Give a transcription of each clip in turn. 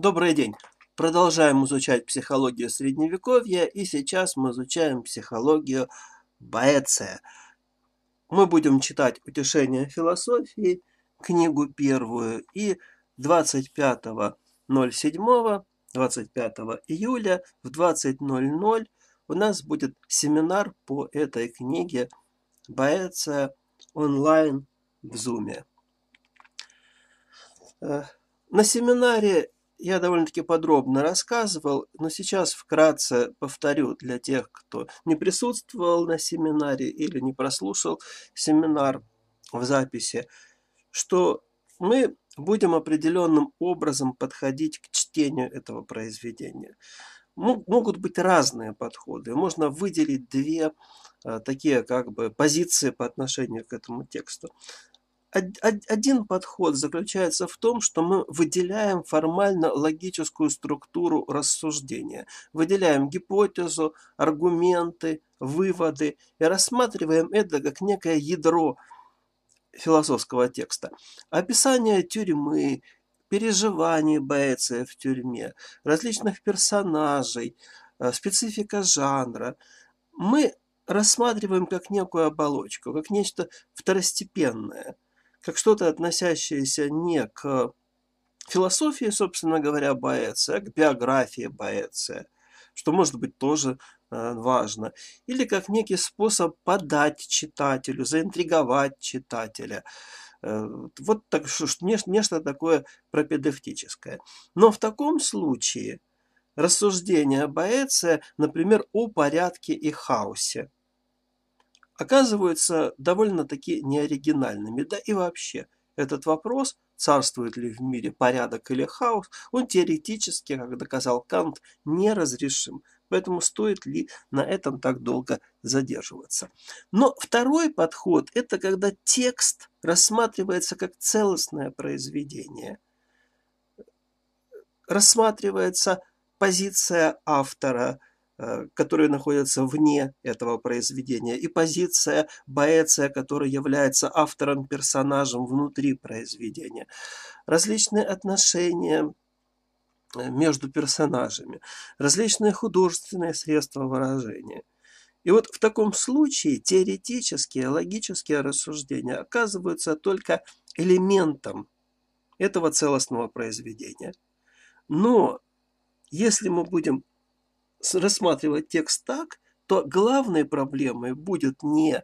Добрый день! Продолжаем изучать психологию Средневековья, и сейчас мы изучаем психологию Боэция. Мы будем читать «Утешение философии», книгу первую, и 25.07, 25 июля в 20.00 у нас будет семинар по этой книге Боэция онлайн в Зуме. Э, на семинаре я довольно-таки подробно рассказывал, но сейчас вкратце повторю для тех, кто не присутствовал на семинаре или не прослушал семинар в записи, что мы будем определенным образом подходить к чтению этого произведения. Могут быть разные подходы. Можно выделить две а, такие как бы позиции по отношению к этому тексту. Один подход заключается в том, что мы выделяем формально логическую структуру рассуждения, выделяем гипотезу, аргументы, выводы и рассматриваем это как некое ядро философского текста. Описание тюрьмы, переживаний бойца в тюрьме, различных персонажей, э, специфика жанра. Мы рассматриваем как некую оболочку, как нечто второстепенное – как что-то относящееся не к философии, собственно говоря, Боэция, а к биографии Боэция, что может быть тоже э, важно, или как некий способ подать читателю, заинтриговать читателя. Э, вот так, нечто такое пропедевтическое. Но в таком случае рассуждения Боэция, например, о порядке и хаосе – оказываются довольно-таки неоригинальными. Да и вообще, этот вопрос, царствует ли в мире порядок или хаос, он теоретически, как доказал Кант, неразрешим. Поэтому стоит ли на этом так долго задерживаться. Но второй подход – это когда текст рассматривается как целостное произведение. Рассматривается позиция автора – Э, которые находятся вне этого произведения, и позиция Боэция, который является автором, персонажем внутри произведения. Различные отношения э, между персонажами, различные художественные средства выражения – и вот в таком случае теоретические, логические рассуждения оказываются только элементом этого целостного произведения. Но если мы будем рассматривать текст так, то главной проблемой будет не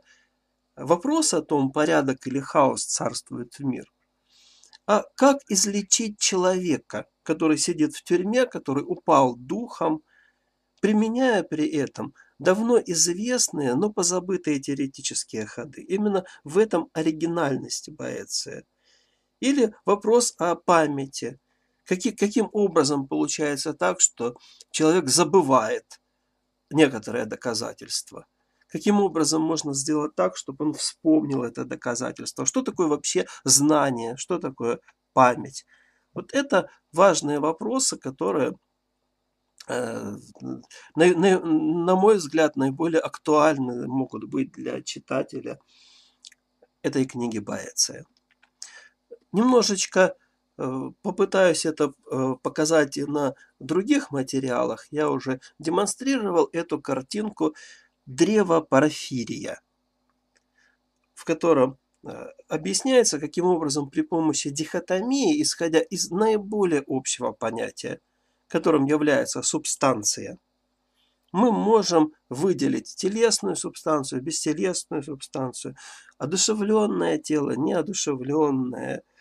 вопрос о том, порядок или хаос царствует в мир, а как излечить человека, который сидит в тюрьме, который упал духом, применяя при этом давно известные, но позабытые теоретические ходы. Именно в этом оригинальность Боэция. Или вопрос о памяти, Каки, каким образом получается так, что человек забывает некоторое доказательство? Каким образом можно сделать так, чтобы он вспомнил это доказательство? Что такое вообще знание? Что такое память? Вот это важные вопросы, которые, э, на, на, на мой взгляд, наиболее актуальны могут быть для читателя этой книги Баэция. Немножечко Э, попытаюсь это э, показать и на других материалах. Я уже демонстрировал эту картинку древа порфирия, в котором э, объясняется, каким образом при помощи дихотомии, исходя из наиболее общего понятия, которым является субстанция, мы можем выделить телесную субстанцию, бестелесную субстанцию, одушевленное тело, неодушевленное –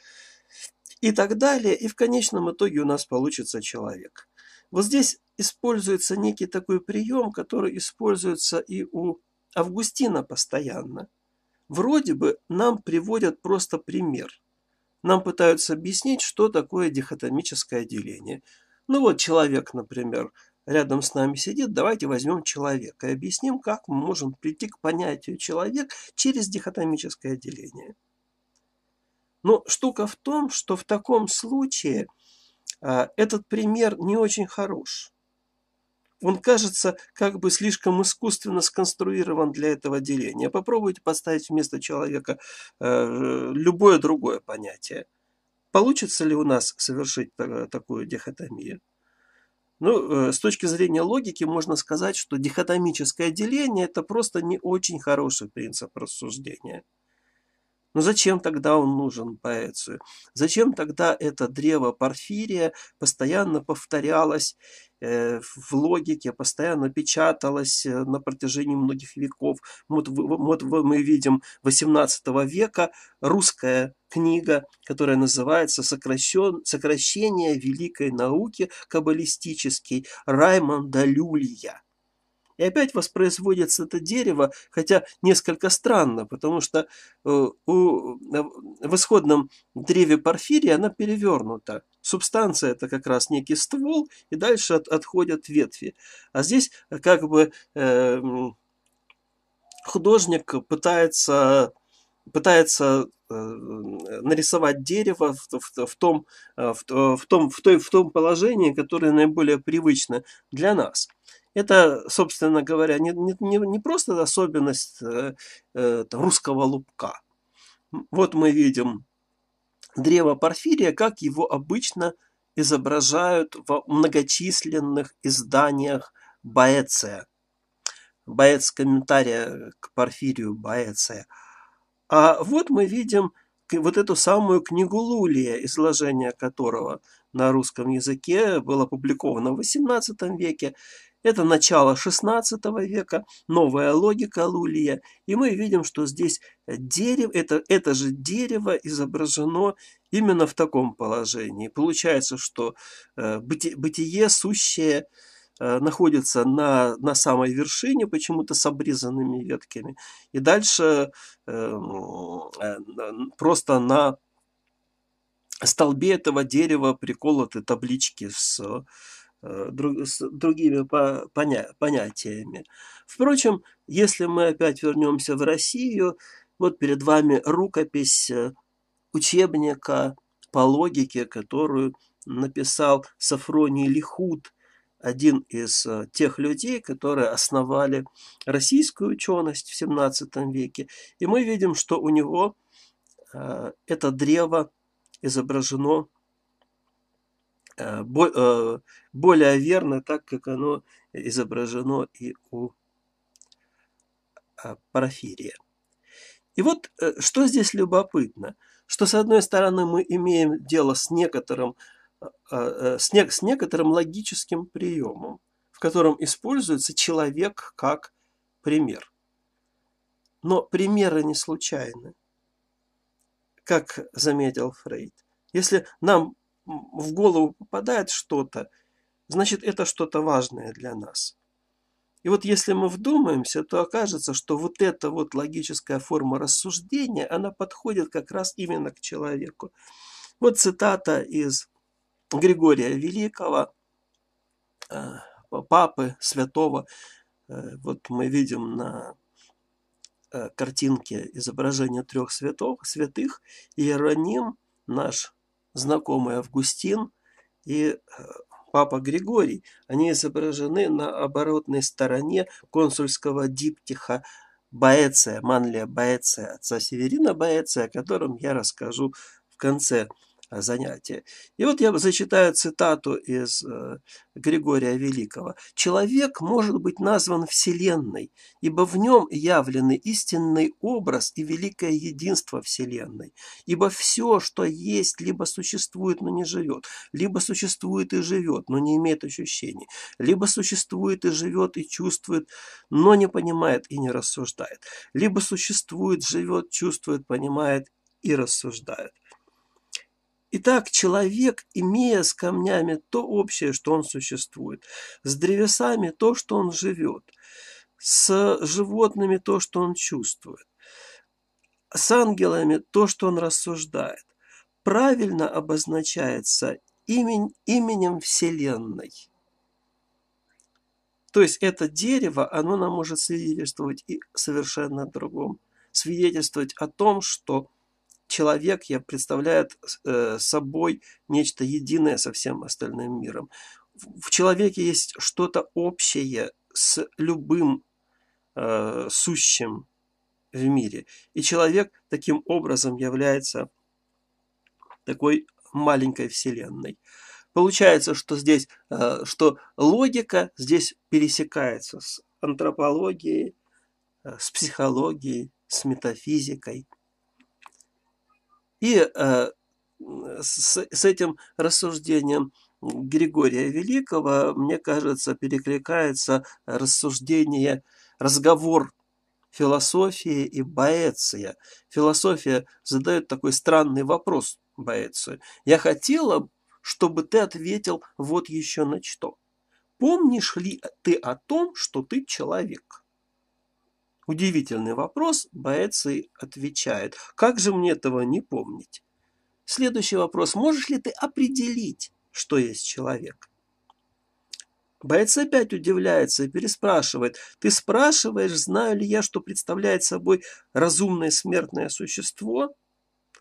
и так далее. И в конечном итоге у нас получится человек. Вот здесь используется некий такой прием, который используется и у Августина постоянно. Вроде бы нам приводят просто пример. Нам пытаются объяснить, что такое дихотомическое деление. Ну вот человек, например, рядом с нами сидит, давайте возьмем человека и объясним, как мы можем прийти к понятию человек через дихотомическое деление. Но штука в том, что в таком случае а, этот пример не очень хорош. Он кажется как бы слишком искусственно сконструирован для этого деления. Попробуйте поставить вместо человека э, любое другое понятие. Получится ли у нас совершить такую дихотомию? Ну, э, с точки зрения логики можно сказать, что дихотомическое деление – это просто не очень хороший принцип рассуждения. Но «Ну, зачем тогда он нужен Боэцию? Зачем тогда это древо Порфирия постоянно повторялось э, в логике, постоянно печаталось э, на протяжении многих веков. Вот, вот мы видим 18 века русская книга, которая называется «Сокращен, «Сокращение великой науки каббалистический» Раймонда Люлия. И опять воспроизводится это дерево, хотя несколько странно, потому что э, у, э, в исходном древе порфирия она перевернута. Субстанция это как раз некий ствол, и дальше от, отходят ветви. А здесь э, как бы э, художник пытается пытается нарисовать дерево в, в, в, том, в, в, том, в, той, в том положении, которое наиболее привычно для нас. Это, собственно говоря, не, не, не просто особенность э, э, русского лупка. Вот мы видим древо Порфирия, как его обычно изображают в многочисленных изданиях Боэция. Боец комментария к Порфирию Боэция. А вот мы видим вот эту самую книгу Лулия, изложение которого на русском языке было опубликовано в XVIII веке. Это начало XVI века, новая логика Лулия. И мы видим, что здесь э, дерево, это, это же дерево изображено именно в таком положении. Получается, что э, бытие, бытие сущее э, находится на, на самой вершине, почему-то с обрезанными ветками. И дальше э, просто на столбе этого дерева приколоты таблички с Э, друг, с другими по, поня, понятиями. Впрочем, если мы опять вернемся в Россию, вот перед вами рукопись э, учебника по логике, которую написал Сафроний Лихут, один из э, тех людей, которые основали российскую ученость в 17 веке. И мы видим, что у него это древо изображено Э, э, более верно, так как оно изображено и у а, Порфирия. И вот э, что здесь любопытно, что с одной стороны мы имеем дело с некоторым, с, не, с некоторым логическим приемом, в котором используется человек как пример. Но примеры не случайны, как заметил Фрейд. Если нам в голову попадает что-то, значит это что-то важное для нас. И вот если мы вдумаемся, то окажется, что вот эта вот логическая форма рассуждения, она подходит как раз именно к человеку. Вот цитата из Григория Великого, э, папы святого. Э, вот мы видим на э, картинке изображение трех святых, святых. Иероним, наш знакомый Августин и э, Папа Григорий. Они изображены на оборотной стороне консульского диптиха Боэция, Манлия Боэция, отца Северина Боэция, о котором я расскажу в конце занятие. И вот я зачитаю цитату из э, Григория Великого. «Человек может быть назван Вселенной, ибо в нем явлены истинный образ и великое единство Вселенной, ибо все, что есть, либо существует, но не живет, либо существует и живет, но не имеет ощущений, либо существует и живет и чувствует, но не понимает и не рассуждает, либо существует, живет, чувствует, понимает и рассуждает. Итак, человек, имея с камнями то общее, что он существует, с древесами то, что он живет, с животными то, что он чувствует, с ангелами то, что он рассуждает, правильно обозначается имен, именем Вселенной. То есть это дерево, оно нам может свидетельствовать и совершенно другом. Свидетельствовать о том, что человек я представляет э, собой нечто единое со всем остальным миром. В человеке есть что-то общее с любым э, сущим в мире. И человек таким образом является такой маленькой вселенной. Получается, что здесь, э, что логика здесь пересекается с антропологией, э, с психологией, с метафизикой. И э, с, с этим рассуждением Григория Великого, мне кажется, перекликается рассуждение, разговор философии и Боэция. Философия задает такой странный вопрос Боэцию. Я хотела, чтобы ты ответил вот еще на что. Помнишь ли ты о том, что ты человек? Удивительный вопрос, Боэций отвечает. Как же мне этого не помнить? Следующий вопрос. Можешь ли ты определить, что есть человек? Боец опять удивляется и переспрашивает. Ты спрашиваешь, знаю ли я, что представляет собой разумное смертное существо?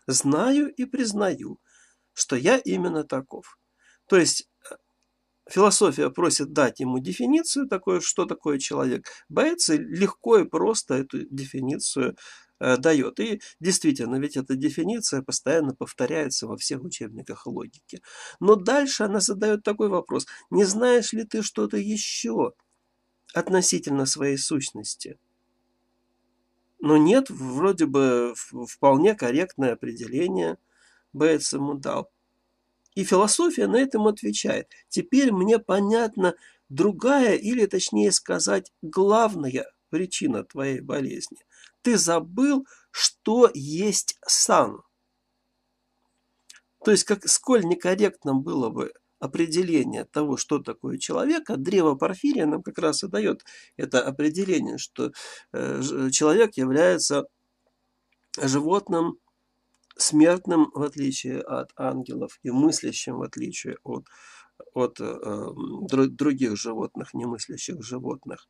Знаю и признаю, что я именно таков. То есть Философия просит дать ему дефиницию, такое, что такое человек. Боец легко и просто эту дефиницию э, дает. И действительно, ведь эта дефиниция постоянно повторяется во всех учебниках логики. Но дальше она задает такой вопрос. Не знаешь ли ты что-то еще относительно своей сущности? Но ну, нет, вроде бы вполне корректное определение Бейтс ему дал. И философия на этом отвечает. Теперь мне понятна другая, или точнее сказать, главная причина твоей болезни. Ты забыл, что есть сан. То есть, как, сколь некорректным было бы определение того, что такое человек, а древо Порфирия нам как раз и дает это определение, что э, человек является животным, смертным, в отличие от ангелов, и мыслящим, в отличие от, от э, других животных, немыслящих животных.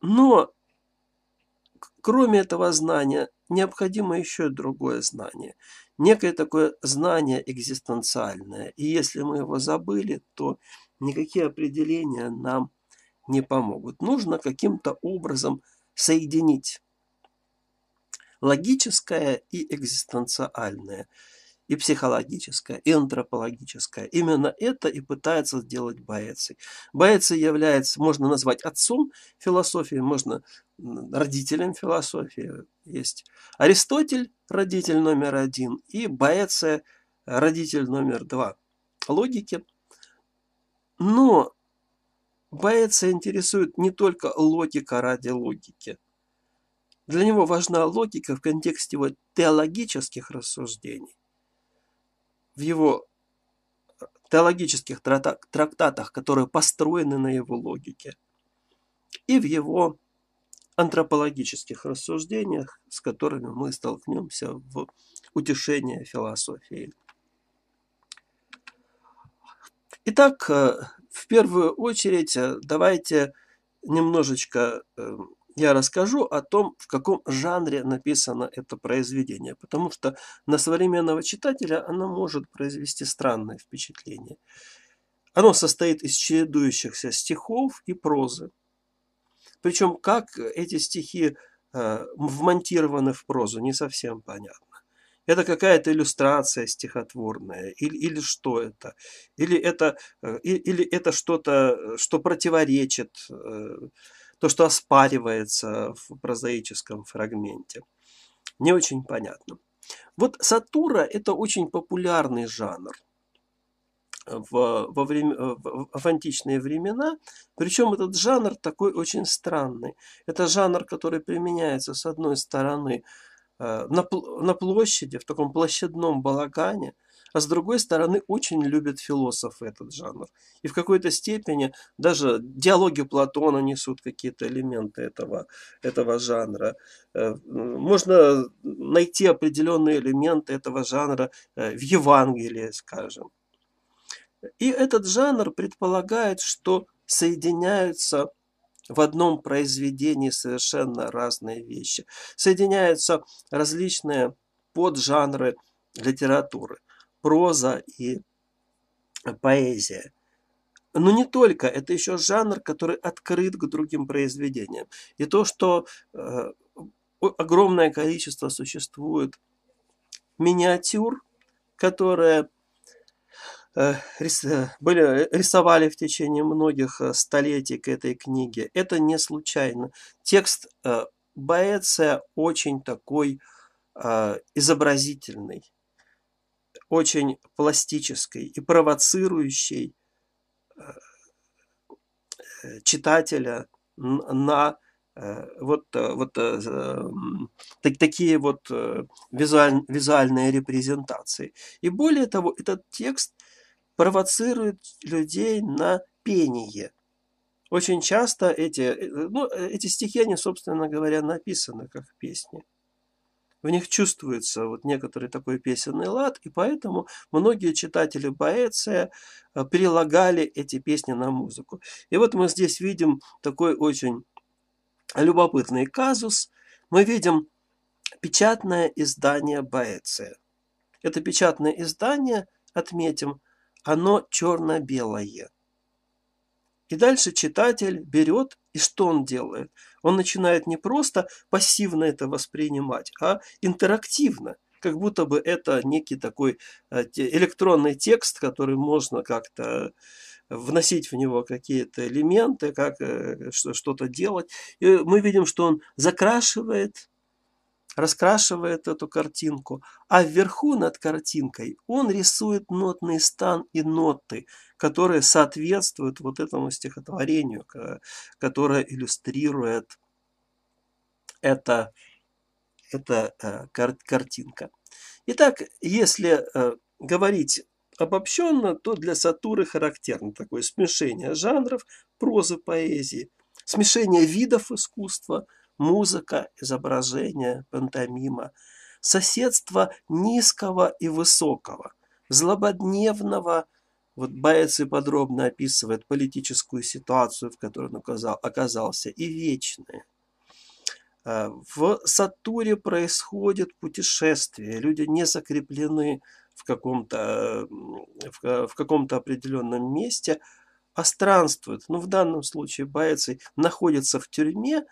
Но кроме этого знания необходимо еще другое знание. Некое такое знание экзистенциальное. И если мы его забыли, то никакие определения нам не помогут. Нужно каким-то образом соединить логическое и экзистенциальное, и психологическое, и антропологическое. Именно это и пытается сделать Боэций. Боэций является, можно назвать отцом философии, можно родителем философии. Есть Аристотель, родитель номер один, и Боэция, родитель номер два логики. Но Боэция интересует не только логика ради логики – для него важна логика в контексте его теологических рассуждений. В его э, теологических трактатах, которые построены на его логике. И в его антропологических рассуждениях, с которыми мы столкнемся в утешении философии. Итак, э, в первую очередь э, давайте немножечко я расскажу о том, в каком жанре написано это произведение, потому что на современного читателя оно может произвести странное впечатление. Оно состоит из чередующихся стихов и прозы. Причем как эти стихи э, вмонтированы в прозу, не совсем понятно. Это какая-то иллюстрация стихотворная, или, или что это? Или это, э, или это что-то, что противоречит э, то, что оспаривается в прозаическом фрагменте. Не очень понятно. Вот сатура – это очень популярный жанр в, во время, в, в античные времена. Причем этот жанр такой очень странный. Это жанр, который применяется, с одной стороны, э, на, на площади, в таком площадном балагане – а с другой стороны очень любят философы этот жанр. И в какой-то степени даже диалоги Платона несут какие-то элементы этого, этого жанра. Э, можно найти определенные элементы этого жанра э, в Евангелии, скажем. И этот жанр предполагает, что соединяются в одном произведении совершенно разные вещи. Соединяются различные поджанры литературы проза и э, поэзия. Но не только, это еще жанр, который открыт к другим произведениям. И то, что э, огромное количество существует миниатюр, которые э, э, были, рисовали в течение многих столетий к этой книге. Это не случайно. Текст э, Боэция очень такой изобразительный очень пластической и провоцирующей э, э, читателя на э, вот, вот так, такие вот визуаль, визуальные репрезентации. И более того, этот текст провоцирует людей на пение. Очень часто эти, ну, эти стихи, они, собственно говоря, написаны как песни в них чувствуется вот некоторый такой песенный лад, и поэтому многие читатели поэция э, прилагали эти песни на музыку. И вот мы здесь видим такой очень любопытный казус. Мы видим печатное издание Боэция. Это печатное издание, отметим, оно черно-белое. И дальше читатель берет, и что он делает? Он начинает не просто пассивно это воспринимать, а интерактивно как будто бы это некий такой э, электронный текст, который можно как-то вносить в него какие-то элементы, как э, что-то делать. И мы видим, что он закрашивает, раскрашивает эту картинку, а вверху над картинкой он рисует нотный стан и ноты, которые соответствуют вот этому стихотворению, которое иллюстрирует эта, эта э, кар картинка. Итак, если э, говорить обобщенно, то для Сатуры характерно такое смешение жанров, прозы, поэзии, смешение видов искусства – музыка, изображение, пантомима, соседство низкого и высокого, злободневного, вот Боэций подробно описывает политическую ситуацию, в которой он оказал, оказался, и вечное. А, в Сатуре происходит путешествие, люди не закреплены в каком-то в, в каком определенном месте, а странствуют. Ну, в данном случае Боэций находится в тюрьме,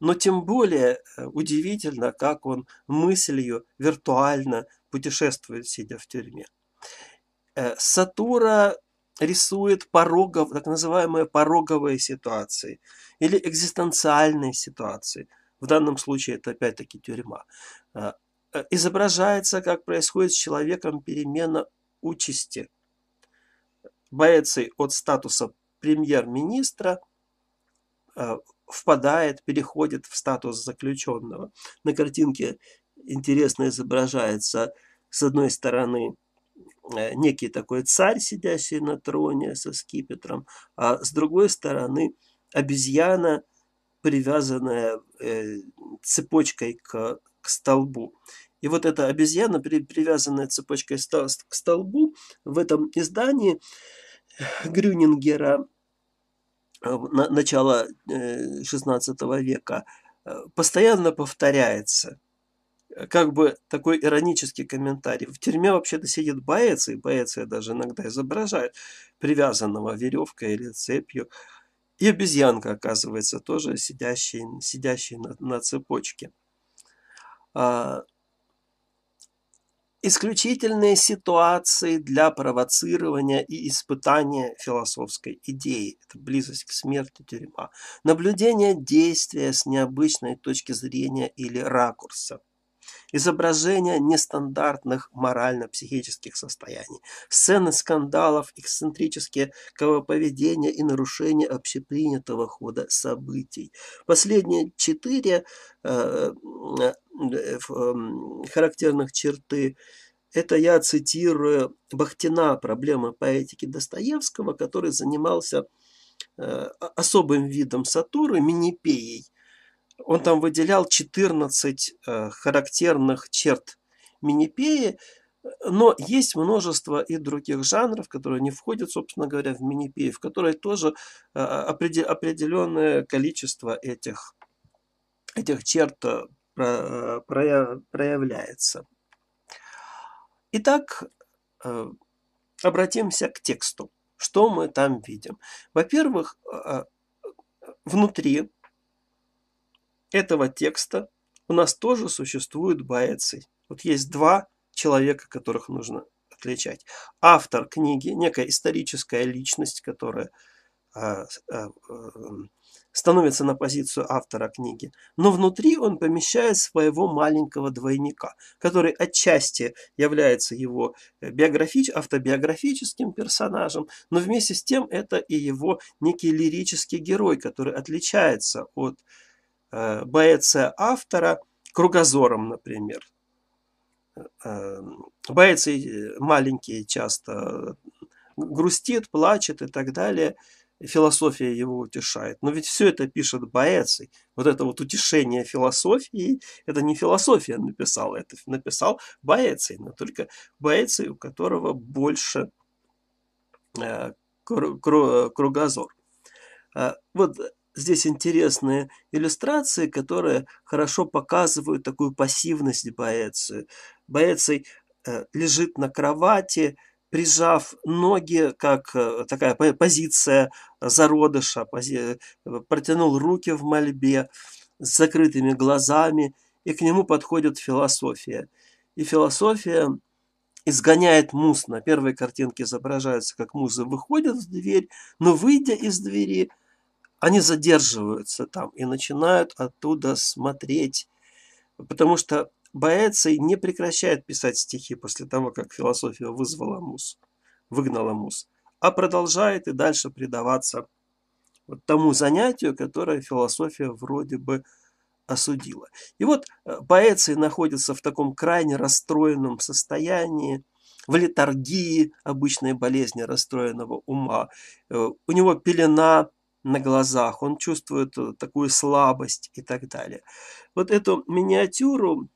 но тем более э, удивительно, как он мыслью виртуально путешествует, сидя в тюрьме. Э, Сатура рисует порогов, так называемые пороговые ситуации или экзистенциальные ситуации. В данном случае это опять-таки тюрьма. Э, изображается, как происходит с человеком перемена участи. Боэций от статуса премьер-министра впадает, переходит в статус заключенного. На картинке интересно изображается с одной стороны э, некий такой царь, сидящий на троне со скипетром, а с другой стороны обезьяна, привязанная э, цепочкой к, к столбу. И вот эта обезьяна, привязанная цепочкой к столбу, в этом издании Грюнингера Э, начала э, XVI века э, постоянно повторяется. Как бы такой иронический комментарий. В тюрьме вообще-то сидит боец, и боец я даже иногда изображают, привязанного веревкой или цепью. И обезьянка, оказывается, тоже сидящий, сидящий на, на цепочке. А, исключительные ситуации для провоцирования и испытания философской идеи. Это близость к смерти, тюрьма. Наблюдение действия с необычной точки зрения или ракурса изображения нестандартных морально-психических состояний, сцены скандалов, эксцентрические поведения и нарушения общепринятого хода событий. Последние четыре э, э, эм, характерных черты это я цитирую Бахтина «Проблемы поэтики Достоевского», который занимался э, особым видом сатуры, минипеей – он там выделял 14 э, характерных черт Минипеи, но есть множество и других жанров, которые не входят, собственно говоря, в Минипеи, в которые тоже э, определенное количество этих, этих черт э, проявляется. Итак, обратимся к тексту. Что мы там видим? Во-первых, внутри этого текста у нас тоже существуют боэций. Вот есть два человека, которых нужно отличать. Автор книги, некая историческая личность, которая э, э, становится на позицию автора книги. Но внутри он помещает своего маленького двойника, который отчасти является его э, биографич, автобиографическим персонажем, но вместе с тем это и его некий лирический герой, который отличается от э, Э, боэция автора кругозором, например. Э, э, Боэций маленький часто грустит, плачет и так далее. Философия его утешает. Но ведь все это пишет Боэций. Вот это вот утешение философии, это не философия написала, это написал Боэций. Но только Боэций, у которого больше кругозор. Вот здесь интересные иллюстрации, которые хорошо показывают такую пассивность Боэцию. Боэций лежит на кровати, прижав ноги, как э, такая позиция зародыша, пози... Э, протянул руки в мольбе с закрытыми глазами, и к нему подходит философия. И философия изгоняет мус. На первой картинке изображается, как музы выходят в дверь, но выйдя из двери – они задерживаются там и начинают оттуда смотреть. Потому что Боэций не прекращает писать стихи после того, как философия вызвала мус, выгнала мус, а продолжает и дальше предаваться вот тому занятию, которое философия вроде бы осудила. И вот э, Боэций находится в таком крайне расстроенном состоянии, в летаргии обычной болезни расстроенного ума. Э, у него пелена на глазах, он чувствует э, такую слабость и так далее. Вот эту миниатюру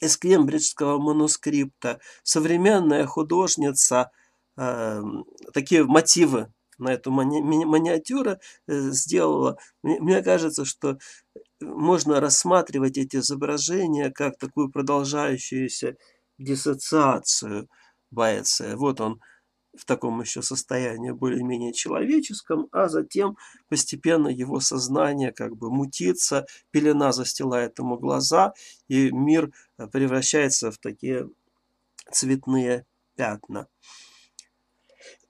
из кембриджского манускрипта современная художница э, такие мотивы на эту мани мани э, сделала. Мне, мне кажется, что можно рассматривать эти изображения как такую продолжающуюся диссоциацию Боэция. Вот он в таком еще состоянии более-менее человеческом, а затем постепенно его сознание как бы мутится, пелена застилает ему глаза, и мир э, превращается в такие цветные пятна.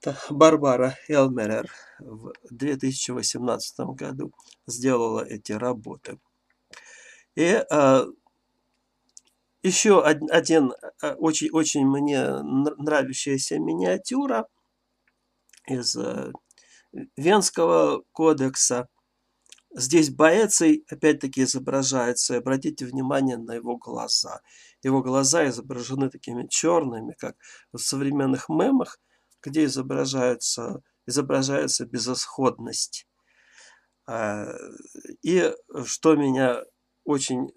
Это Барбара Элмерер в 2018 году сделала эти работы. И э, еще один очень-очень э, мне нравящаяся миниатюра из э, Венского кодекса. Здесь Боэций опять-таки изображается, обратите внимание на его глаза. Его глаза изображены такими черными, как в современных мемах, где изображается, изображается безысходность. Э, и что меня очень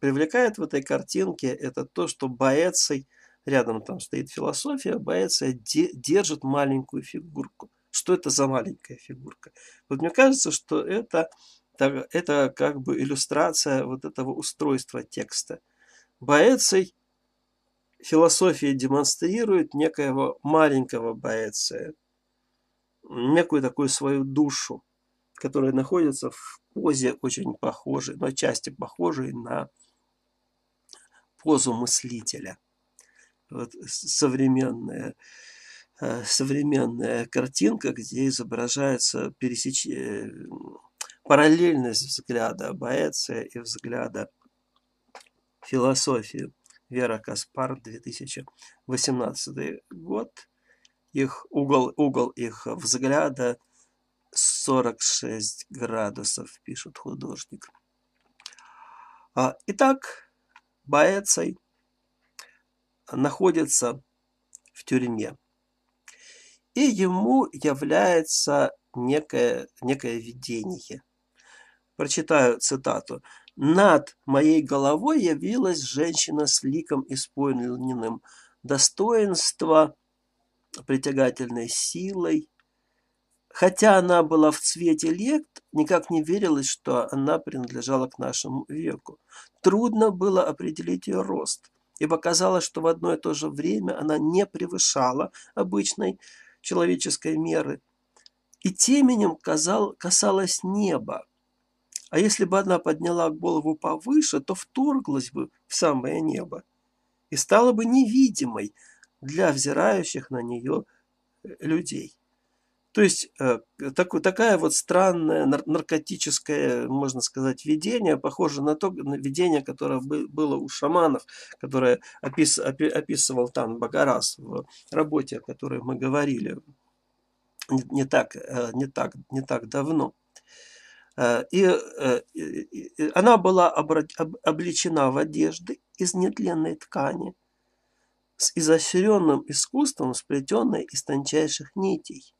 привлекает в этой картинке, это то, что Боэций, рядом там стоит философия, Боэций держит маленькую фигурку. Что это за маленькая фигурка? Вот мне кажется, что это, это как бы иллюстрация вот этого устройства текста. Боэций философии демонстрирует некоего маленького Боэция, некую такую свою душу, которая находится в позе очень похожи, но части похожий на позу мыслителя. Вот современная, э, современная картинка, где изображается пересеч... Э, параллельность взгляда Боэция и взгляда философии. Вера Каспар, 2018 год. Их угол, угол их взгляда 46 градусов, пишет художник. А, итак, Баэцей находится в тюрьме. И ему является некое, некое видение. Прочитаю цитату. «Над моей головой явилась женщина с ликом исполненным достоинства, притягательной силой, Хотя она была в цвете лект, никак не верилось, что она принадлежала к нашему веку. Трудно было определить ее рост, ибо казалось, что в одно и то же время она не превышала обычной человеческой меры. И теменем казал, касалось неба. А если бы она подняла голову повыше, то вторглась бы в самое небо и стала бы невидимой для взирающих на нее э, людей. То есть э, так, такая вот странная наркотическое, можно сказать, видение, похоже на то на видение, которое было у шаманов, которое опис, описывал там Багарас в работе, о которой мы говорили не, не, так, э, не, так, не так давно. Э, и, и, и она была облечена в одежды из нетленной ткани, с изощренным искусством, сплетенной из тончайших нитей.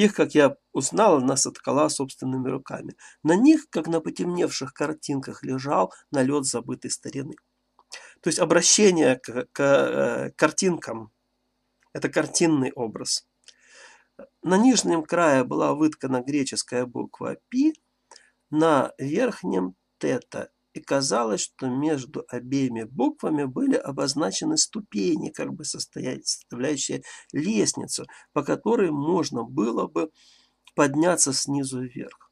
Их, как я узнал, она соткала собственными руками. На них, как на потемневших картинках, лежал налет забытой старины. То есть обращение к, к э, картинкам – это картинный образ. На нижнем крае была выткана греческая буква «пи», на верхнем – тета и казалось, что между обеими буквами были обозначены ступени, как бы составляющие лестницу, по которой можно было бы подняться снизу вверх.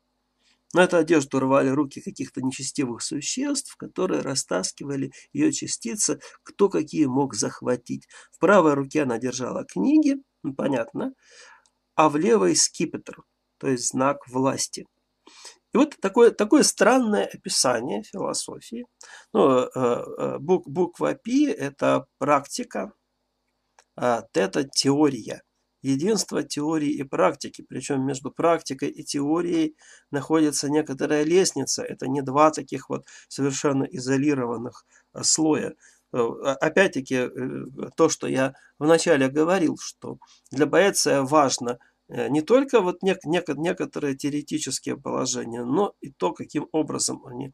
На эту одежду рвали руки каких-то нечестивых существ, которые растаскивали ее частицы, кто какие мог захватить. В правой руке она держала книги, ну, понятно, а в левой скипетр, то есть знак власти. И вот такое, такое странное описание философии. Ну, э, э, бук, буква Пи – это практика, а тета – теория. Единство теории и практики, причем между практикой и теорией находится некоторая лестница. Это не два таких вот совершенно изолированных э, слоя а, опять-таки, то, что я вначале говорил, что для поэта важно Э, не только вот нек нек некоторые теоретические положения, но и то, каким образом они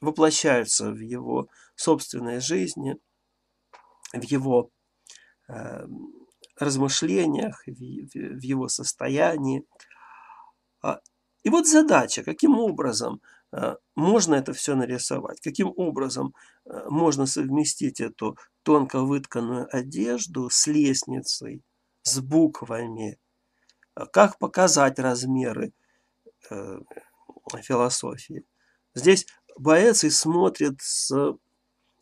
воплощаются в его собственной жизни, в его э, размышлениях, в, в, в его состоянии. А, и вот задача, каким образом э, можно это все нарисовать, каким образом э, можно совместить эту тонко вытканную одежду с лестницей, с буквами, как показать размеры э, философии. Здесь Боэций смотрит с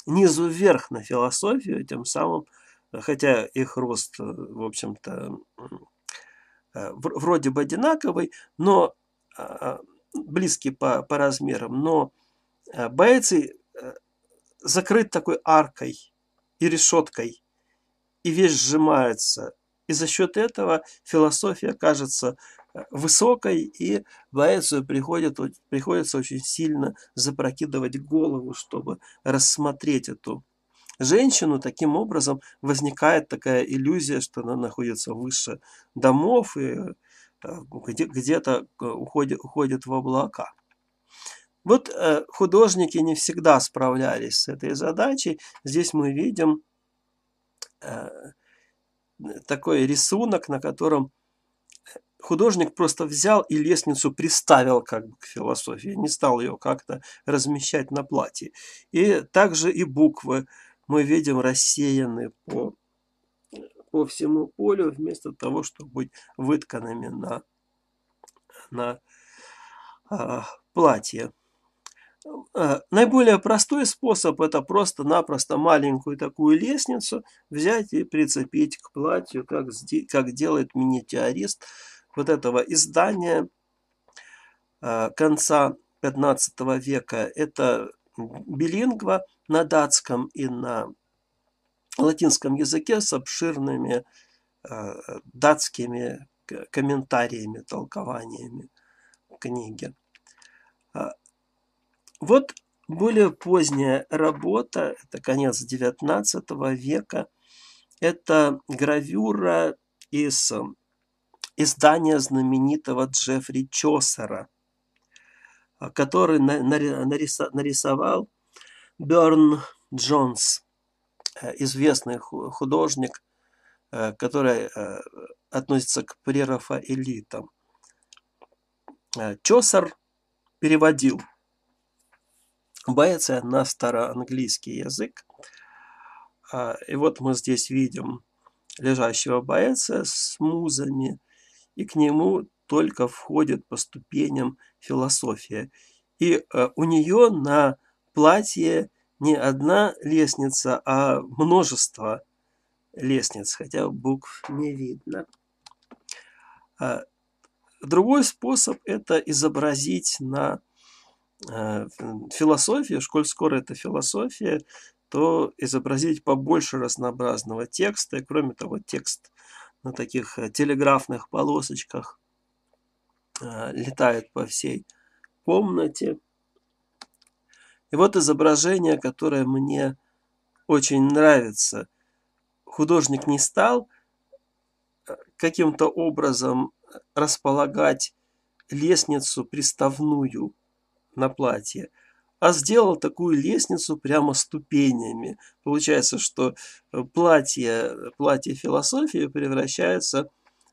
низу вверх на философию, тем самым, хотя их рост, э, в общем-то, э, вроде бы одинаковый, но э, близкий по, по размерам, но э, Боэций закрыт такой аркой и решеткой, и весь сжимается и за счет этого философия кажется э, высокой, и поэзию приходит, приходится очень сильно запрокидывать голову, чтобы рассмотреть эту женщину. Таким образом возникает такая иллюзия, что она находится выше домов и э, где-то э, уходит, уходит в облака. Вот художники не всегда справлялись с этой задачей. Здесь мы видим такой рисунок, на котором художник просто взял и лестницу приставил как бы к философии, не стал ее как-то размещать на платье. И также и буквы мы видим рассеяны по, по всему полю, вместо того, чтобы быть вытканными на, на э, платье. Э, наиболее простой способ это просто-напросто маленькую такую лестницу взять и прицепить к платью, как, как делает мини-теорист вот этого издания э, конца 15 века. Это билингва на датском и на латинском языке с обширными э, датскими комментариями, толкованиями книги. Вот более поздняя работа, это конец XIX века, это гравюра из издания знаменитого Джеффри Чосера, который нарисовал Берн Джонс, э, известный художник, э, который э, относится к прерафаэлитам. Чосер переводил Бается на староанглийский язык. А, и вот мы здесь видим лежащего боэца с музами, и к нему только входит по ступеням философия. И э, у нее на платье не одна лестница, а множество лестниц, хотя букв не видно. А, другой способ – это изобразить на Э, философия, школь скоро это философия, то изобразить побольше разнообразного текста, и кроме того, текст на таких э, телеграфных полосочках э, летает по всей комнате. И вот изображение, которое мне очень нравится. Художник не стал каким-то образом располагать лестницу приставную на платье, а сделал такую лестницу прямо ступенями. Получается, что э, платье, платье философии превращается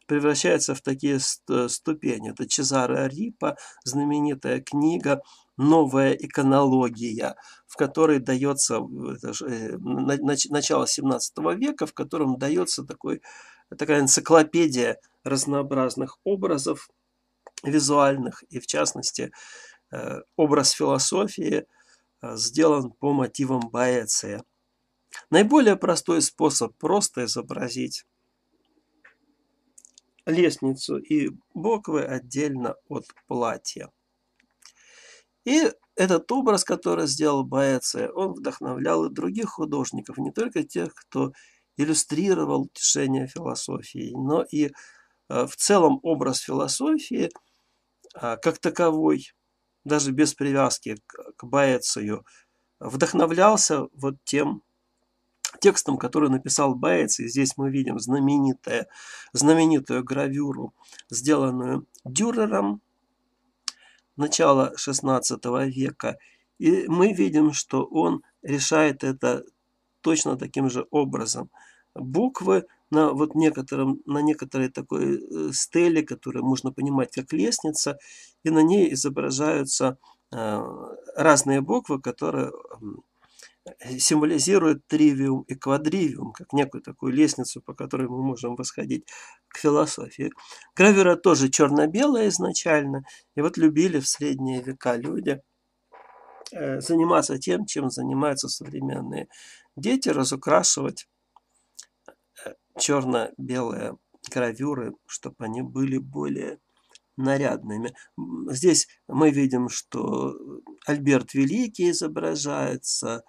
превращается в такие э, ступени. Это Чезаре Рипа, знаменитая книга «Новая эконология», в которой дается э, начало 17 века, в котором дается такой, такая энциклопедия разнообразных образов визуальных и в частности Э, образ философии э, сделан по мотивам Боэция. Наиболее простой способ просто изобразить лестницу и буквы отдельно от платья. И этот образ, который сделал Боэция, он вдохновлял и других художников, не только тех, кто иллюстрировал течение философии, но и э, в целом образ философии как таковой – даже без привязки к, к Баэцию, вдохновлялся вот тем текстом, который написал Баэц. И здесь мы видим знаменитое, знаменитую гравюру, сделанную Дюрером начала XVI века. И мы видим, что он решает это точно таким же образом. Буквы на вот некотором, на некоторой такой э, стеле, которую можно понимать как лестница, и на ней изображаются э, разные буквы, которые э, символизируют тривиум и квадривиум, как некую такую лестницу, по которой мы можем восходить к философии. Гравюра тоже черно-белая изначально, и вот любили в средние века люди заниматься тем, чем занимаются современные дети, разукрашивать черно-белые гравюры, чтобы они были более нарядными. Здесь мы видим, что Альберт Великий изображается,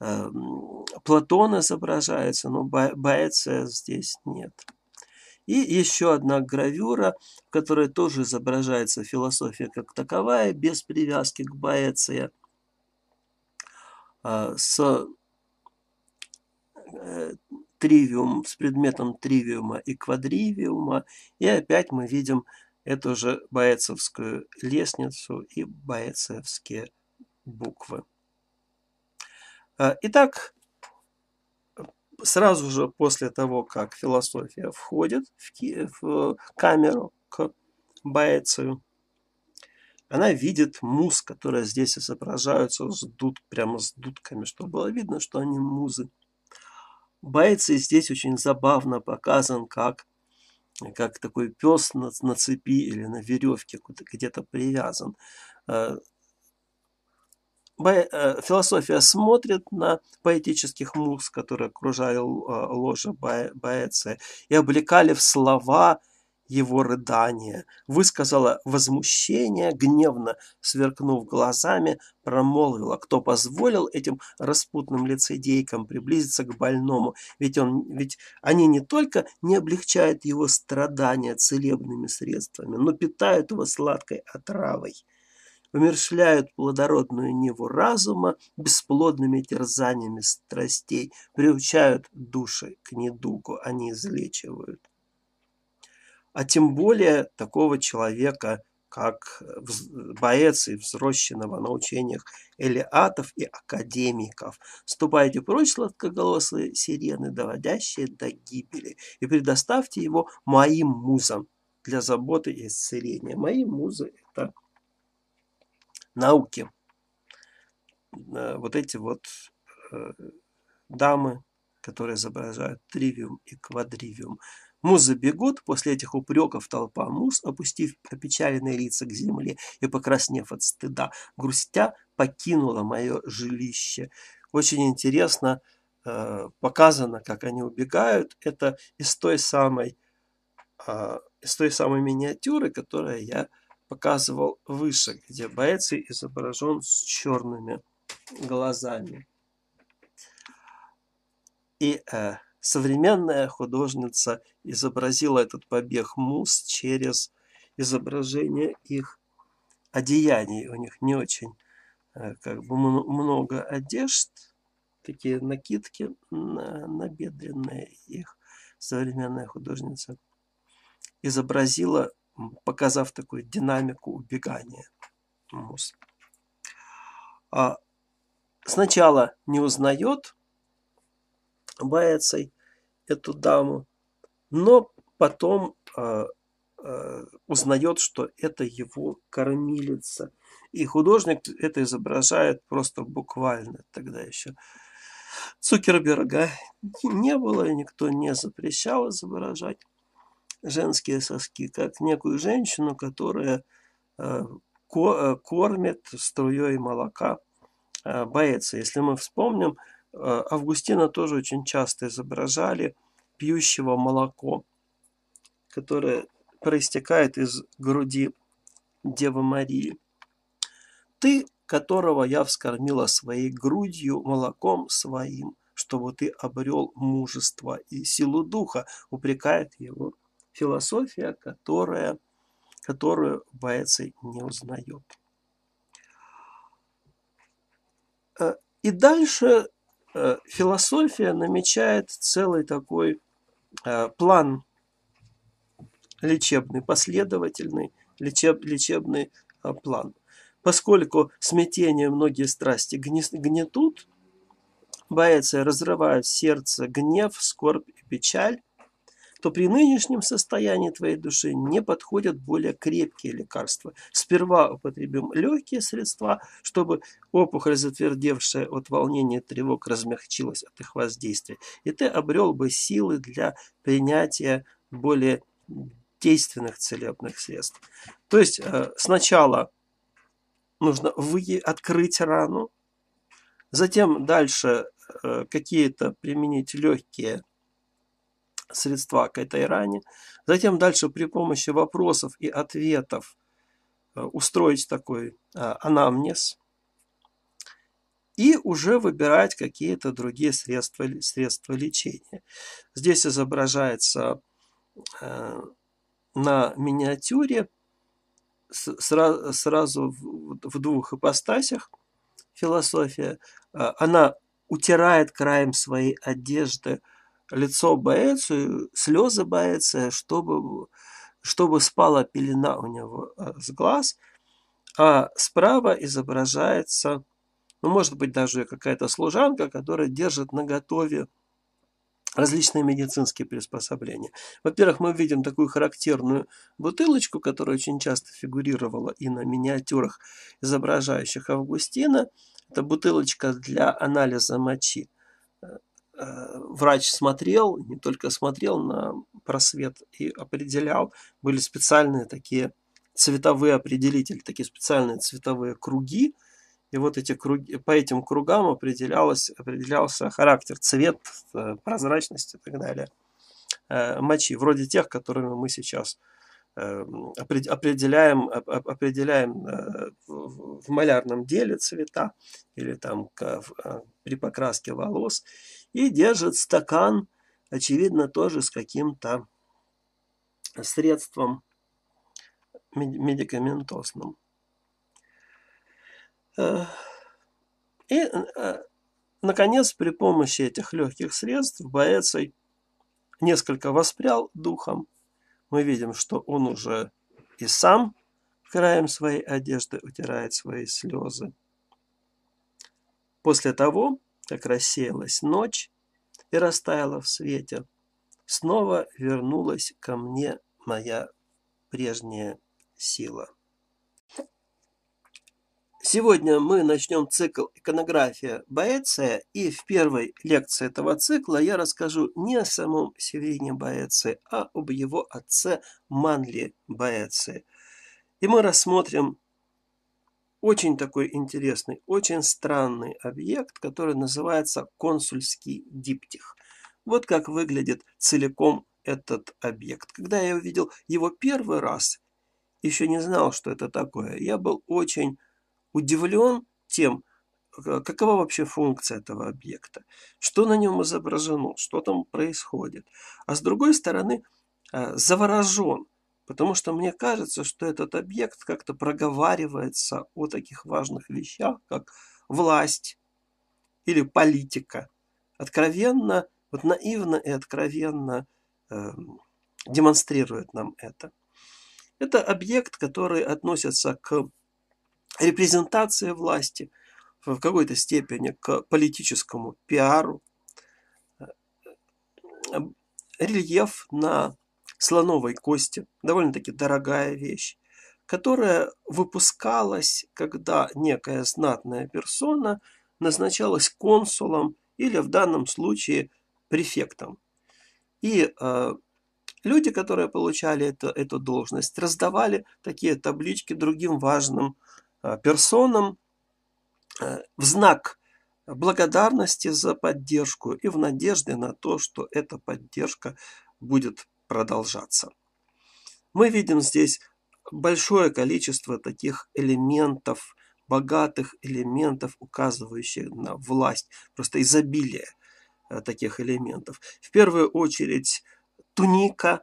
эм, Платон изображается, но Боэция здесь нет. И еще одна гравюра, в которой тоже изображается философия как таковая, без привязки к Боэция, а, с э, тривиум с предметом тривиума и квадривиума. И опять мы видим эту же баэцевскую лестницу и баэцевские буквы. А, итак, сразу же после того, как философия входит в, камеру к Баэцию, она видит муз, которые здесь изображаются с дудками, прямо с дудками, чтобы было видно, что они музы. Боец здесь очень забавно показан, как, как такой пес на, на цепи или на веревке где-то привязан. Э, э, философия смотрит на поэтических муз, которые окружали э, ложа Боэция, и облекали в слова его рыдания, высказала возмущение, гневно сверкнув глазами, промолвила, кто позволил этим распутным лицедейкам приблизиться к больному, ведь, он, ведь они не только не облегчают его страдания целебными средствами, но питают его сладкой отравой умершляют плодородную ниву разума бесплодными терзаниями страстей, приучают души к недугу, они излечивают а тем более такого человека, как э, э, боец и взросленного на учениях элиатов и академиков. Ступайте прочь, сладкоголосые сирены, доводящие до гибели, и предоставьте его моим музам для заботы и исцеления. Мои музы – это науки. Э, вот эти вот дамы, которые изображают тривиум и квадривиум – Музы бегут после этих упреков толпа муз, опустив опечаленные лица к земле и покраснев от стыда, грустя покинула мое жилище. Очень интересно э, показано, как они убегают. Это из той самой, э, из той самой миниатюры, которую я показывал выше, где боец изображен с черными глазами. И э, Современная художница изобразила этот побег мус через изображение их одеяний. У них не очень э, как бы много одежд, такие накидки на бедренные. их современная художница изобразила, показав такую динамику убегания мус. А сначала не узнает Баэцей, эту даму, но потом э, э, узнает, что это его кормилица. И художник это изображает просто буквально тогда еще. Цукерберга не было, и никто не запрещал изображать женские соски, как некую женщину, которая а, кормит струей молока э, боится. Если мы вспомним, Э, Августина тоже очень часто изображали пьющего молоко, которое проистекает из груди Девы Марии. Ты, которого я вскормила своей грудью, молоком своим, чтобы ты обрел мужество и силу духа, упрекает его философия, которая, которую Боэций не узнает. Э, и дальше Э, философия намечает целый такой э, план лечебный, последовательный лечеб, лечебный э, план. Поскольку смятение многие страсти гнетут, боятся и разрывают сердце гнев, скорбь и печаль, то при нынешнем состоянии твоей души не подходят более крепкие лекарства. Сперва употребим легкие средства, чтобы опухоль, затвердевшая от волнения тревог, размягчилась от их воздействия. И ты обрел бы силы для принятия более действенных целебных средств. То есть э, сначала нужно вы, открыть рану, затем дальше э, какие-то применить легкие средства к этой ране. Затем дальше при помощи вопросов и ответов э, устроить такой э, анамнез и уже выбирать какие-то другие средства, средства лечения. Здесь изображается э, на миниатюре сразу в двух ипостасях философия. Она утирает краем своей одежды лицо Боэцию, слезы Боэция, чтобы, чтобы спала пелена у него а, с глаз, а справа изображается, ну, может быть, даже какая-то служанка, которая держит на готове различные медицинские приспособления. Во-первых, мы видим такую характерную бутылочку, которая очень часто фигурировала и на миниатюрах, изображающих Августина. Это бутылочка для анализа мочи. Э, врач смотрел, не только смотрел на просвет и определял. Были специальные такие цветовые определители, такие специальные цветовые круги. И вот эти круги, по этим кругам определялось, определялся характер, цвет, э, прозрачность и так далее э, мочи, вроде тех, которыми мы сейчас определяем, определяем в малярном деле цвета или там при покраске волос и держит стакан, очевидно, тоже с каким-то средством медикаментозным. Э, и, э, наконец, при помощи этих легких средств Боэций несколько воспрял духом. Мы видим, что он уже и сам краем своей одежды утирает свои слезы. После того как рассеялась ночь и растаяла в свете, снова вернулась ко мне моя прежняя сила. Сегодня мы начнем цикл «Иконография Боэция», и в первой лекции этого цикла я расскажу не о самом Северине Боэции, а об его отце Манли Боэции. И мы рассмотрим очень такой интересный, очень странный объект, который называется консульский диптих. Вот как выглядит целиком этот объект. Когда я увидел его первый раз, еще не знал, что это такое. Я был очень удивлен тем, э, какова вообще функция этого объекта, что на нем изображено, что там происходит. А с другой стороны, э, заворожен Потому что мне кажется, что этот объект как-то проговаривается о таких важных вещах, как власть или политика. Откровенно, вот наивно и откровенно э, демонстрирует нам это. Это объект, который относится к репрезентации власти, в какой-то степени к политическому пиару. Э, э, рельеф на слоновой кости, довольно-таки дорогая вещь, которая выпускалась, когда некая знатная персона назначалась консулом или в данном случае префектом. И э, люди, которые получали это, эту должность, раздавали такие таблички другим важным э, персонам э, в знак благодарности за поддержку и в надежде на то, что эта поддержка будет продолжаться. Мы видим здесь большое количество таких элементов, богатых элементов, указывающих на власть, просто изобилие э, таких элементов. В первую очередь туника,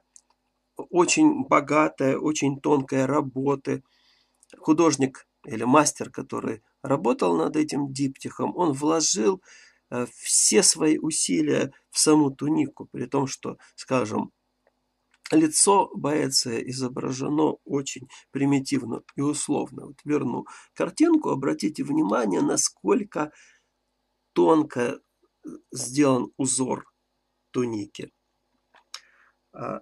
очень богатая, очень тонкая работы. Художник или мастер, который работал над этим диптихом, он вложил э, все свои усилия в саму тунику, при том, что, скажем, Лицо Боэция изображено очень примитивно и условно. Вот верну картинку, обратите внимание, насколько тонко э, сделан узор туники. А,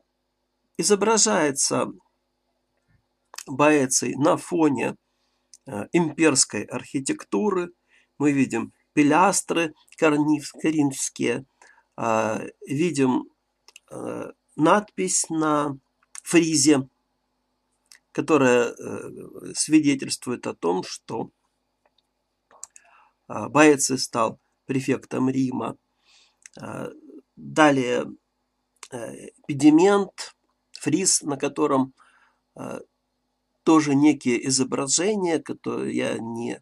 изображается Боэций на фоне э, имперской архитектуры. Мы видим пилястры коринфские, а, видим э, надпись на фризе, которая э, свидетельствует о том, что а, Баеци стал префектом Рима. А, далее э, педимент, фриз, на котором а, тоже некие изображения, которые я не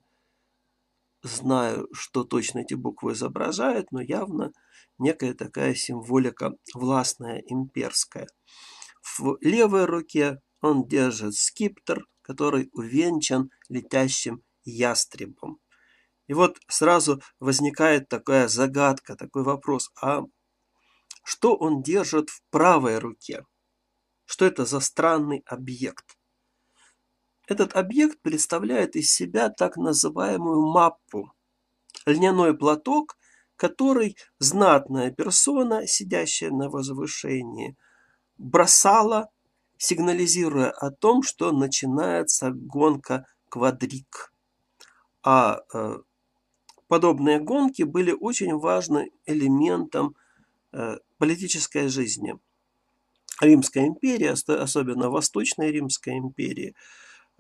знаю, что точно эти буквы изображают, но явно некая такая символика властная, имперская. В левой руке он держит скиптер, который увенчан летящим ястребом. И вот сразу возникает такая загадка, такой вопрос, а что он держит в правой руке? Что это за странный объект? Этот объект представляет из себя так называемую маппу – льняной платок, который знатная персона, сидящая на возвышении, бросала, сигнализируя о том, что начинается гонка квадрик. А э, подобные гонки были очень важным элементом э, политической жизни. Римская империя, особенно Восточной Римской империи –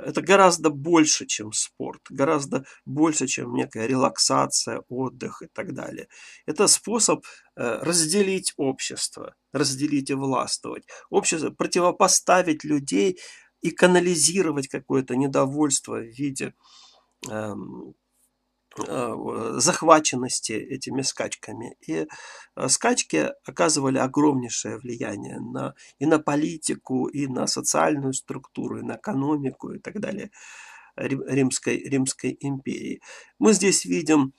это гораздо больше, чем спорт, гораздо больше, чем некая релаксация, отдых и так далее. Это способ э, разделить общество, разделить и властвовать. Общество, противопоставить людей и канализировать какое-то недовольство в виде эм, Э, захваченности этими скачками. И э, скачки оказывали огромнейшее влияние на, и на политику, и на социальную структуру, и на экономику, и так далее Римской, Римской империи. Мы здесь видим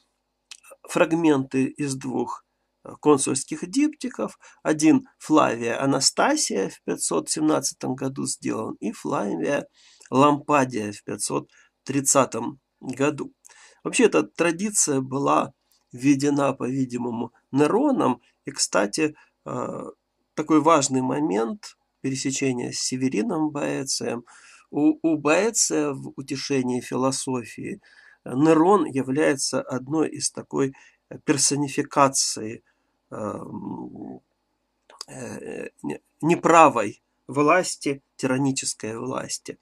фрагменты из двух э, консульских диптиков. Один Флавия Анастасия в 517 году сделан, и Флавия Лампадия в 530 году. Вообще эта традиция была введена, по-видимому, Нероном. И, кстати, э, такой важный момент пересечения с Северином Боэцием. У, у Боэция в «Утешении философии» э, Нерон является одной из такой э, персонификации неправой власти, тиранической власти.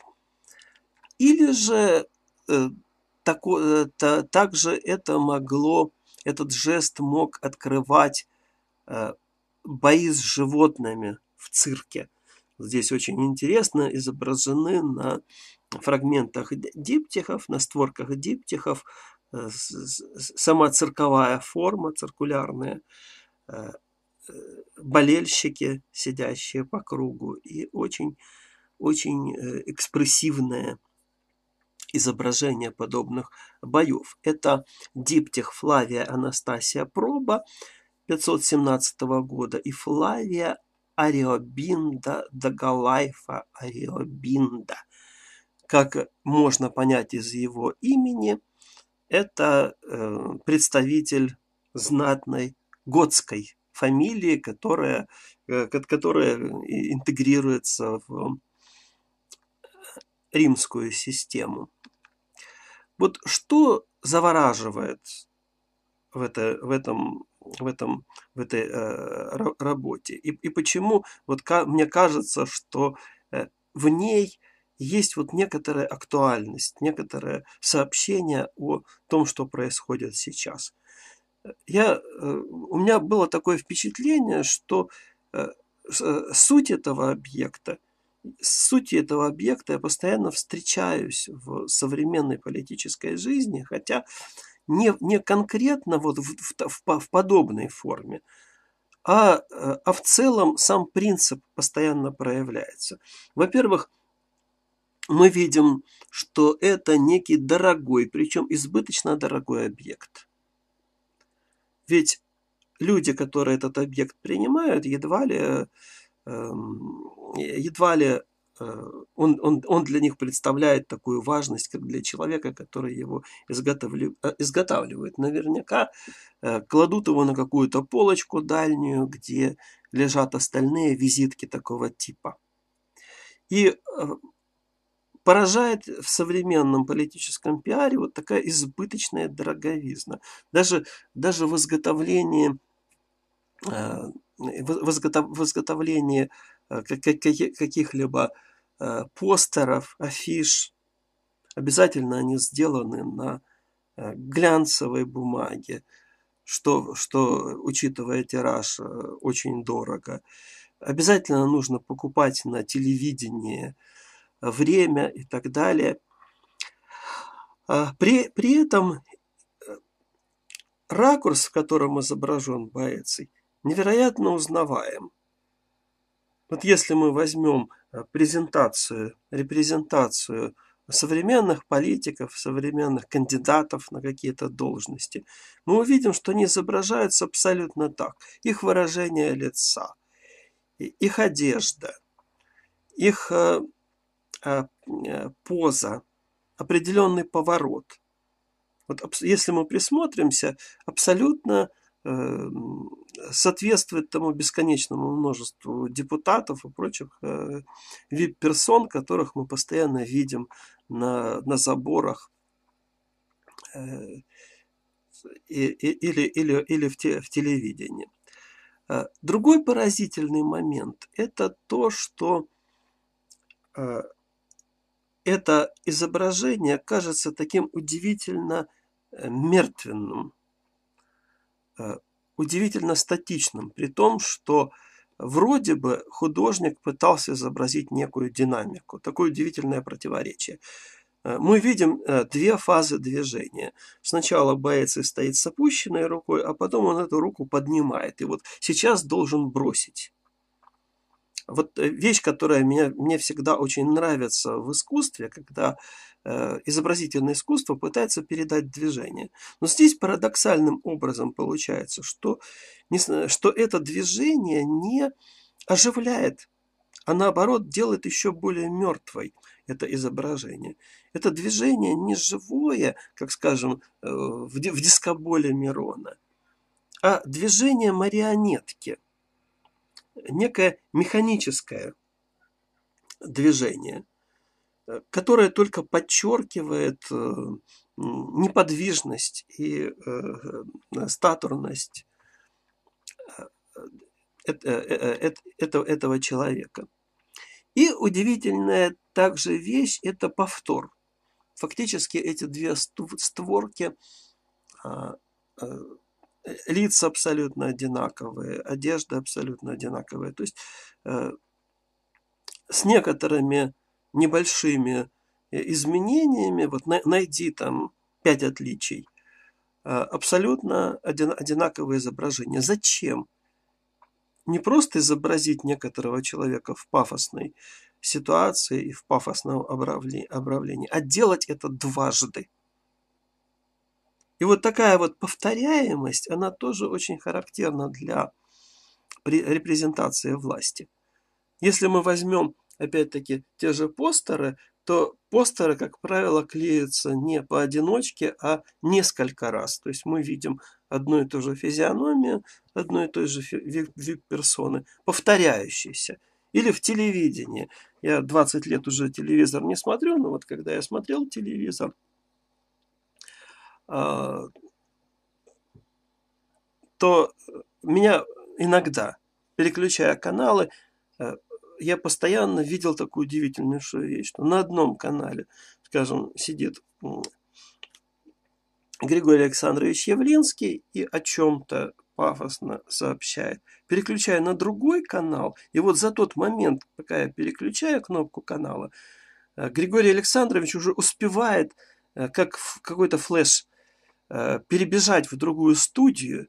Или же тако, э, та, также это могло, этот жест мог открывать э, бои с животными в цирке. Здесь очень интересно изображены на фрагментах диптихов, на створках диптихов э, сама цирковая форма, циркулярная, э, болельщики, сидящие по кругу, и очень, очень экспрессивная изображения подобных боев. Это диптих Флавия Анастасия Проба 517 года и Флавия Ариобинда Дагалайфа Ариобинда. Как можно понять из его имени, это э, представитель знатной готской фамилии, которая, э, которая интегрируется в э, римскую систему. Вот что завораживает в, это, в этом в этом в этой э, работе и, и почему вот ка, мне кажется что э, в ней есть вот некоторая актуальность некоторое сообщение о том что происходит сейчас э, я э, у меня было такое впечатление что э, э суть этого объекта с сутью этого объекта я постоянно встречаюсь в современной политической жизни, хотя не, не конкретно вот в, в, в, в подобной форме, а, э, а в целом сам принцип постоянно проявляется. Во-первых, мы видим, что это некий дорогой, причем избыточно дорогой объект. Ведь люди, которые этот объект принимают, едва ли эм, Э, едва ли э, он, он, он для них представляет такую важность, как для человека, который его изготовлю, э, изготавливает. Наверняка кладут его на какую-то полочку дальнюю, где лежат остальные визитки такого типа. И поражает в современном политическом пиаре вот такая избыточная дороговизна. Даже, даже в изготовлении, в изготовлении Э, каких-либо э, постеров, афиш. Обязательно они сделаны на э, глянцевой бумаге, что, что учитывая тираж, очень дорого. Обязательно нужно покупать на телевидении время и так далее. А, при, при этом ракурс, в котором изображен боец, невероятно узнаваем – вот если мы возьмем э, презентацию, репрезентацию современных политиков, современных кандидатов на какие-то должности, мы увидим, что они изображаются абсолютно так. Их выражение лица, их одежда, их э, э, поза, определенный поворот. Вот если мы присмотримся, абсолютно Э, соответствует тому бесконечному множеству депутатов и прочих э, вип-персон, которых мы постоянно видим на, на заборах э, и, или, или, или в, те, в телевидении. Э, другой поразительный момент – это то, что это изображение кажется таким удивительно мертвенным – Э, удивительно статичным, при том, что вроде бы художник пытался изобразить некую динамику, такое удивительное противоречие. Э, мы видим э, две фазы движения. Сначала боец стоит с опущенной рукой, а потом он эту руку поднимает. И вот сейчас должен бросить. Вот вещь, которая меня, мне всегда очень нравится в искусстве, когда э, Э, изобразительное искусство пытается передать движение. Но здесь парадоксальным образом получается, что, не, что это движение не оживляет, а наоборот делает еще более мертвой это изображение. Это движение не живое, как скажем, э, в дискоболе Мирона, а движение марионетки, некое механическое движение – Э, которая только подчеркивает э, неподвижность и э, статурность этого человека. И удивительная также вещь – это повтор. Фактически эти две створки а, а, лица абсолютно одинаковые, одежда абсолютно одинаковая. То есть с некоторыми небольшими э, изменениями, вот найди там пять отличий, а, абсолютно одинаковое изображение. Зачем? Не просто изобразить некоторого человека в пафосной ситуации и в пафосном обравлении, а делать это дважды. И вот такая вот повторяемость, она тоже очень характерна для репрезентации власти. Если мы возьмем опять-таки, те же постеры, то постеры, как правило, клеятся не поодиночке, а несколько раз. То есть мы видим одну и ту же физиономию, одной и той же вип-персоны, повторяющиеся Или в телевидении. Я 20 лет уже телевизор не смотрю, но вот когда я смотрел телевизор, а, то меня иногда, переключая каналы, э, я постоянно видел такую удивительную вещь, что на одном канале, скажем, сидит Григорий Александрович Явлинский и о чем-то пафосно сообщает. переключая на другой канал, и вот за тот момент, пока я переключаю кнопку канала, э, Григорий Александрович уже успевает, э, как какой-то флеш, э, перебежать в другую студию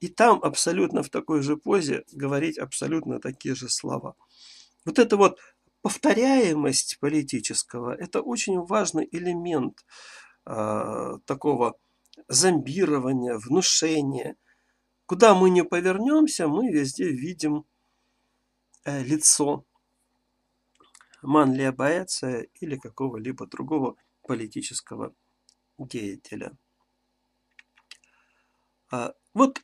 и там абсолютно в такой же позе говорить абсолютно такие же слова. Вот это вот повторяемость политического – это очень важный элемент э, такого зомбирования, внушения. Куда мы не повернемся, мы везде видим э, лицо Манлия Боэция или какого-либо другого политического деятеля. А, вот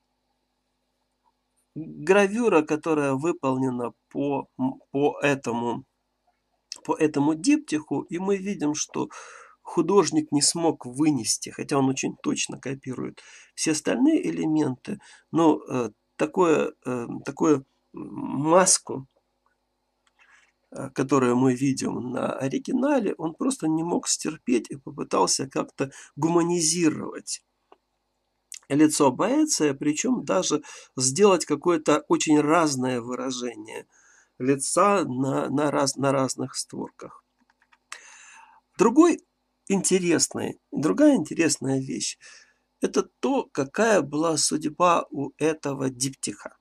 гравюра, которая выполнена по, по, этому, по этому диптиху, и мы видим, что художник не смог вынести, хотя он очень точно копирует все остальные элементы, но э, такое, э, такую маску, э, которую мы видим на оригинале, он просто не мог стерпеть и попытался как-то гуманизировать лицо Боэция, причем даже сделать какое-то очень разное выражение лица на, на, раз, на разных створках. Другой интересный, другая интересная вещь – это то, какая была судьба у этого диптиха.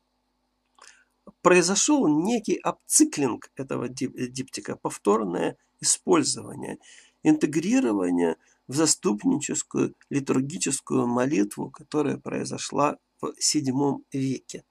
Произошел некий обциклинг этого э, диптика, повторное использование, интегрирование – в заступническую литургическую молитву, которая произошла в VII веке.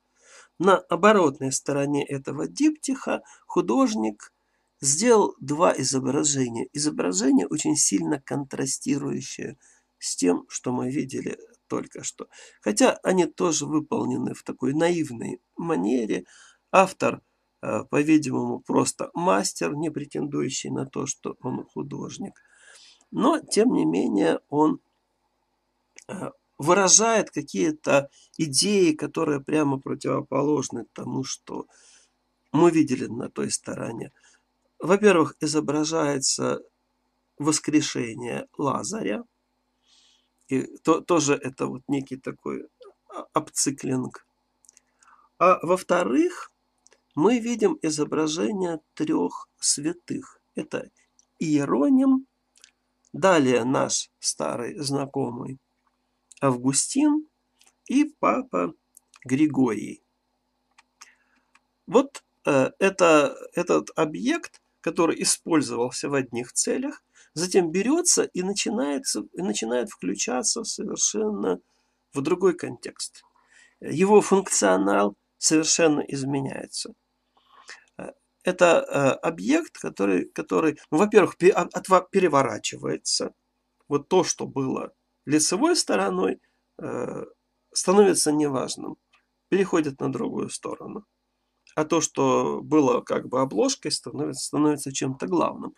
На оборотной стороне этого диптиха художник сделал два изображения. Изображения очень сильно контрастирующие с тем, что мы видели только что. Хотя они тоже выполнены в такой наивной манере. Автор, э, по-видимому, просто мастер, не претендующий на то, что он художник но тем не менее он э, выражает какие-то идеи, которые прямо противоположны тому, что мы видели на той стороне. Во-первых, изображается воскрешение Лазаря. И то, тоже это вот некий такой обциклинг. А, а во-вторых, мы видим изображение трех святых. Это Иероним, Далее наш старый знакомый Августин и папа Григорий. Вот э, это, этот объект, который использовался в одних целях, затем берется и, начинается, и начинает включаться совершенно в другой контекст. Его функционал совершенно изменяется это э, объект, который, который ну, во-первых, а, переворачивается. Вот то, что было лицевой стороной, э, становится неважным, переходит на другую сторону. А то, что было как бы обложкой, становится, становится чем-то главным.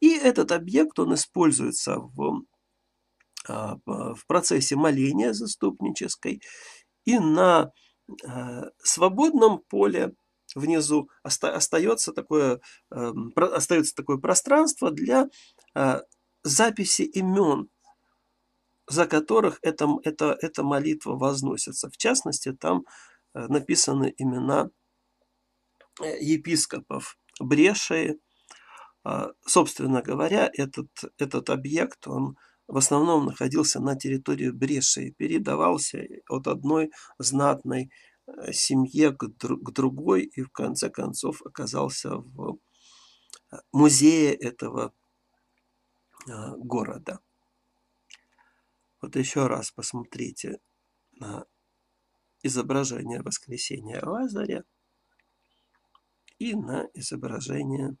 И этот объект, он используется в, а, в процессе моления заступнической и на э, свободном поле внизу, оста остается такое, э, остается такое пространство для э, записи имен, за которых эта, эта, эта молитва возносится. В частности, там э, написаны имена э, епископов Брешии. А, собственно говоря, этот, этот объект, он в основном находился на территории Брешии, передавался от одной знатной Э, семье к, друг, к другой и в конце концов оказался в э, музее этого а, города. Вот еще раз посмотрите на изображение воскресения Лазаря и на изображение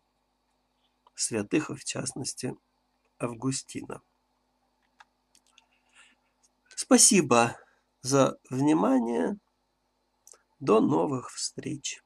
святых, в частности, Августина. Спасибо за внимание. До новых встреч!